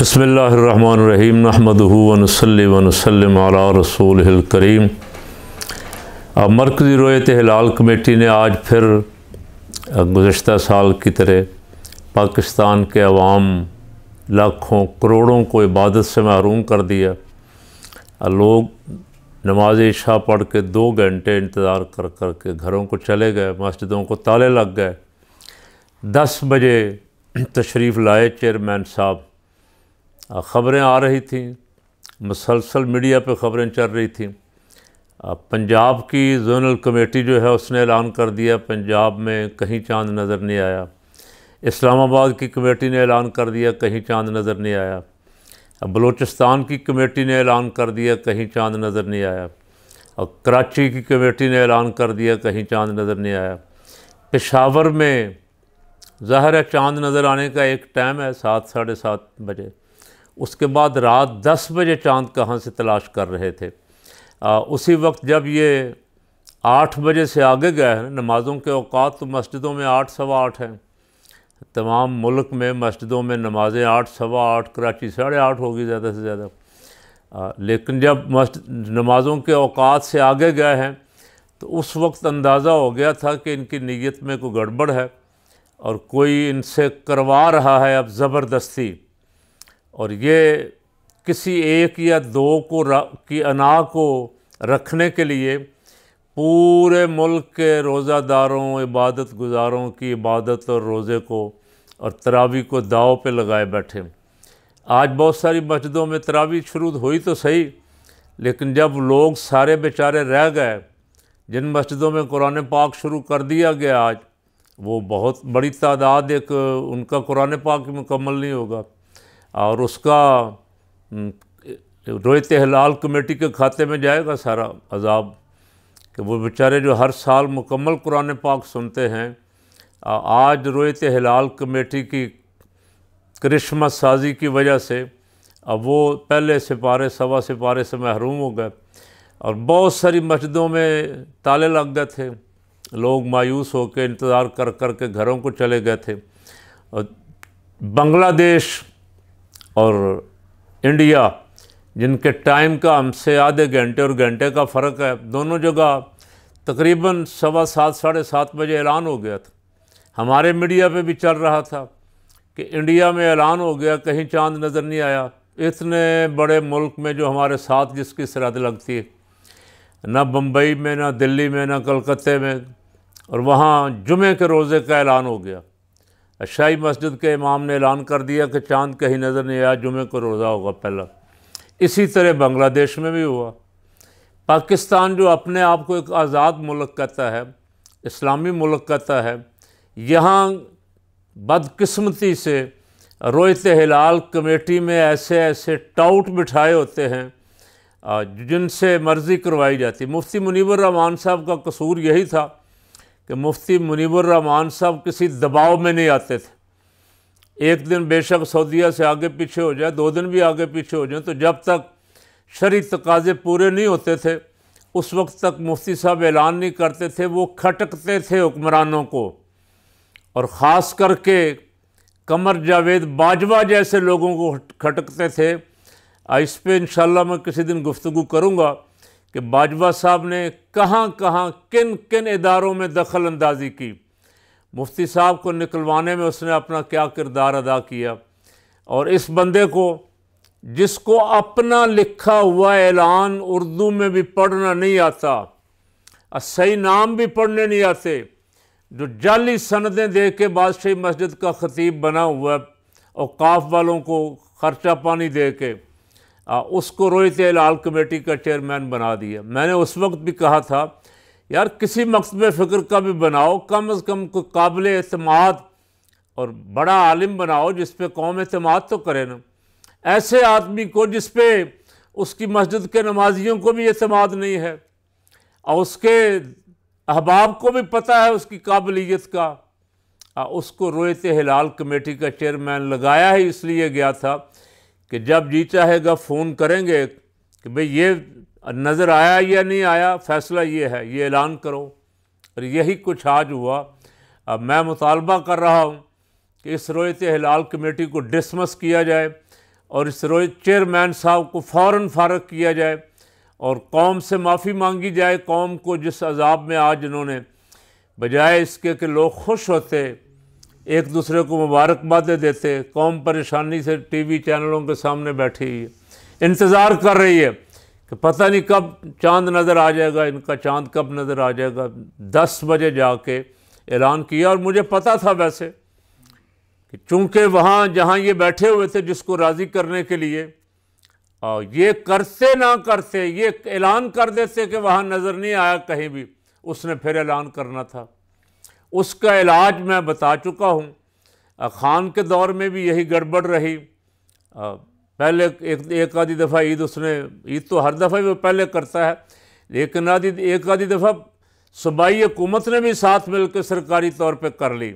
बसमीम नहमदूनसलम रसूल करीम अब मरकज़ी रोयत हिलाल कमेटी ने आज फिर गुज्त साल की तरह पाकिस्तान के अवाम लाखों करोड़ों को इबादत से महरूम कर दिया लोग नमाज इशा पढ़ के दो घंटे इंतज़ार कर कर के घरों को चले गए मस्जिदों को ताले लग गए दस बजे तशरीफ़ लाए चेयरमैन साहब ख़बरें आ रही थी मसलसल मीडिया पर ख़बरें चल रही थी पंजाब की जोनल कमेटी जो है उसने ऐलान कर दिया पंजाब में कहीं चांद नज़र नहीं आया इस्लामाबाद की कमेटी ने ऐलान कर दिया कहीं चांद नज़र नहीं आया बलूचिस्तान की कमेटी ने ऐलान कर दिया कहीं चांद नज़र नहीं आया और कराची की कमेटी ने ऐलान कर दिया कहीं चांद नज़र नहीं आया पेशावर में ज़ाहिर है चांद नज़र आने का एक टाइम है सात साढ़े सात बजे उसके बाद रात दस बजे चांद कहाँ से तलाश कर रहे थे आ, उसी वक्त जब ये आठ बजे से आगे गए हैं नमाज़ों के अवकात तो मस्जिदों में आठ सवा आठ हैं तमाम मुल्क में मस्जिदों में नमाज़ें आठ सवा आठ कराची साढ़े आठ होगी ज़्यादा से ज़्यादा लेकिन जब मस्जिद नमाज़ों के अवकात से आगे गए हैं तो उस वक्त अंदाज़ा हो गया था कि इनकी नीयत में कोई गड़बड़ है और कोई इनसे करवा रहा है अब ज़बरदस्ती और ये किसी एक या दो को की अना को रखने के लिए पूरे मुल्क के रोज़ादारों इबादत गुजारों की इबादत और रोज़े को और तरावी को दाव पे लगाए बैठे आज बहुत सारी मस्जिदों में तरावी शुरू हुई तो सही लेकिन जब लोग सारे बेचारे रह गए जिन मस्जिदों में कुरान पाक शुरू कर दिया गया आज वो बहुत बड़ी तादाद एक उनका कुरान पाक मुकम्मल नहीं होगा और उसका रोहित हलाल कमेटी के खाते में जाएगा सारा अजाब कि वो बेचारे जो हर साल मुकम्मल कुरान पाक सुनते हैं आज रोहित हलाल कमेटी की क्रिशमस साजी की वजह से अब वो पहले सिपारे सवा सिपारे से महरूम हो गए और बहुत सारी मस्जिदों में ताले लग गए थे लोग मायूस होकर इंतज़ार कर कर के घरों को चले गए थे और बांग्लादेश और इंडिया जिनके टाइम का हमसे आधे घंटे और घंटे का फ़र्क है दोनों जगह तकरीबन सवा सात साढ़े सात बजे ऐलान हो गया था हमारे मीडिया पे भी चल रहा था कि इंडिया में ऐलान हो गया कहीं चांद नज़र नहीं आया इतने बड़े मुल्क में जो हमारे साथ जिसकी सरहद लगती है ना बम्बई में ना दिल्ली में ना कलकत्ते में और वहाँ जुमे के रोज़े का ऐलान हो गया शाही मस्जिद के इमाम ने ऐलान कर दिया कि चांद कहीं नज़र नहीं आया जुमे को रोज़ा होगा पहला इसी तरह बांग्लादेश में भी हुआ पाकिस्तान जो अपने आप को एक आज़ाद मुल्क कहता है इस्लामी मुल्क कहता है यहाँ बदकस्मती से रोयत हिलाल कमेटी में ऐसे ऐसे टाउट बिठाए होते हैं जिनसे मर्ज़ी करवाई जाती मुफ्ती मुनीबर रहमान साहब का कसूर यही था कि मुफ्ती रहमान साहब किसी दबाव में नहीं आते थे एक दिन बेशक सऊदिया से आगे पीछे हो जाए दो दिन भी आगे पीछे हो जाए तो जब तक शरी तकाजे पूरे नहीं होते थे उस वक्त तक मुफ्ती साहब ऐलान नहीं करते थे वो खटकते थे हुक्मरानों को और ख़ास करके कमर जावेद बाजवा जैसे लोगों को खटकते थे इस पर इन मैं किसी दिन गुफ्तु करूँगा कि बाजवा साहब ने कहाँ कहाँ किन किन इदारों में दखल अंदाजी की मुफ्ती साहब को निकलवाने में उसने अपना क्या किरदार अदा किया और इस बंदे को जिसको अपना लिखा हुआ ऐलान उर्दू में भी पढ़ना नहीं आता और सही नाम भी पढ़ने नहीं आते जो जाली सनदें दे के बादशाही मस्जिद का ख़तीब बना हुआ है और काफ वालों को ख़र्चा पानी दे के आ, उसको रोहित लाल कमेटी का चेयरमैन बना दिया मैंने उस वक्त भी कहा था यार किसी मकसद में फ़िक्र का भी बनाओ कम अज़ कम को काबिल अतमाद और बड़ा आलिम बनाओ जिस पर कौम अतमाद तो करे ना ऐसे आदमी को जिस पर उसकी मस्जिद के नमाजियों को भी अतमाद नहीं है और उसके अहबाब को भी पता है उसकी काबिलियत का आ, उसको रोहित हिलाल कमेटी का चेयरमैन लगाया ही इसलिए गया था कि जब जी चाहेगा फ़ोन करेंगे कि भाई ये नज़र आया या नहीं आया फ़ैसला ये है ये ऐलान करो और यही कुछ आज हुआ अब मैं मुतालबा कर रहा हूँ कि इस रोयत हिलाल कमेटी को डिसमस किया जाए और इस रोयत चेयरमैन साहब को फ़ौर फारग किया जाए और कौम से माफ़ी मांगी जाए कौम को जिस अजाब में आज इन्होंने बजाय इसके कि लोग खुश होते एक दूसरे को मुबारकबादें देते कौम परेशानी से टीवी चैनलों के सामने बैठी हुई है इंतज़ार कर रही है कि पता नहीं कब चांद नज़र आ जाएगा इनका चांद कब नज़र आ जाएगा दस बजे जाके ऐलान किया और मुझे पता था वैसे कि चूँकि वहाँ जहाँ ये बैठे हुए थे जिसको राज़ी करने के लिए और ये करते ना करते ये ऐलान कर देते कि वहाँ नज़र नहीं आया कहीं भी उसने फिर ऐलान करना था उसका इलाज मैं बता चुका हूँ ख़ान के दौर में भी यही गड़बड़ रही पहले एक एक आधी दफ़ा ईद उसने ईद तो हर दफ़ा ही वो पहले करता है लेकिन आधी एक आधी दफ़ा सूबाई हुकूमत ने भी साथ मिलकर सरकारी तौर पे कर ली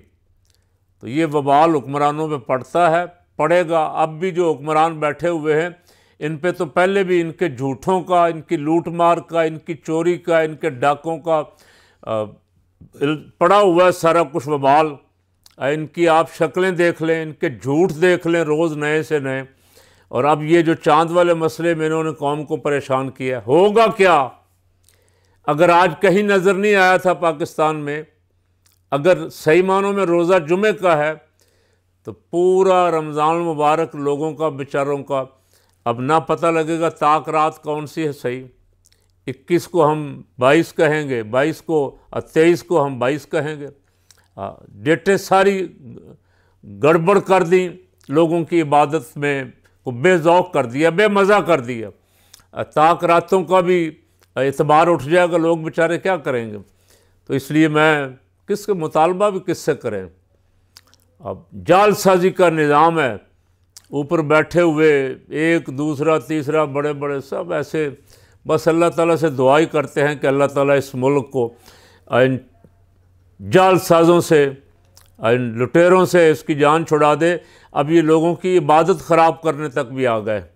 तो ये वबाल हुक्मरानों पे पड़ता है पड़ेगा अब भी जो हुक्मरान बैठे हुए हैं इन पे तो पहले भी इनके झूठों का इनकी लूट मार का इनकी चोरी का इनके डाकों का पड़ा हुआ है सारा कुछ वबाल इनकी आप शक्लें देख लें इनके झूठ देख लें रोज़ नए से नए और अब ये जो चांद वाले मसले में इन्होंने कौम को परेशान किया होगा क्या अगर आज कहीं नज़र नहीं आया था पाकिस्तान में अगर सही मानों में रोज़ा जुमे का है तो पूरा रमज़ान मुबारक लोगों का बेचारों का अब ना पता लगेगा ताक रात कौन सी है सही इक्कीस को हम बाईस कहेंगे बाईस को तेईस को हम बाईस कहेंगे डेटें सारी गड़बड़ कर दी लोगों की इबादत में को बेजौक कर दिया बेमज़ा कर दिया ताक रातों का भी एतबार उठ जाएगा लोग बेचारे क्या करेंगे तो इसलिए मैं किसके मुतालबा भी किससे करें अब जालसाजी का निज़ाम है ऊपर बैठे हुए एक दूसरा तीसरा बड़े बड़े सब ऐसे बस अल्लाह ताला से दुआ ही करते हैं कि अल्लाह ताला इस मुल्क को इन जालसाज़ों से इन लुटेरों से इसकी जान छुड़ा दे अब ये लोगों की इबादत ख़राब करने तक भी आ गए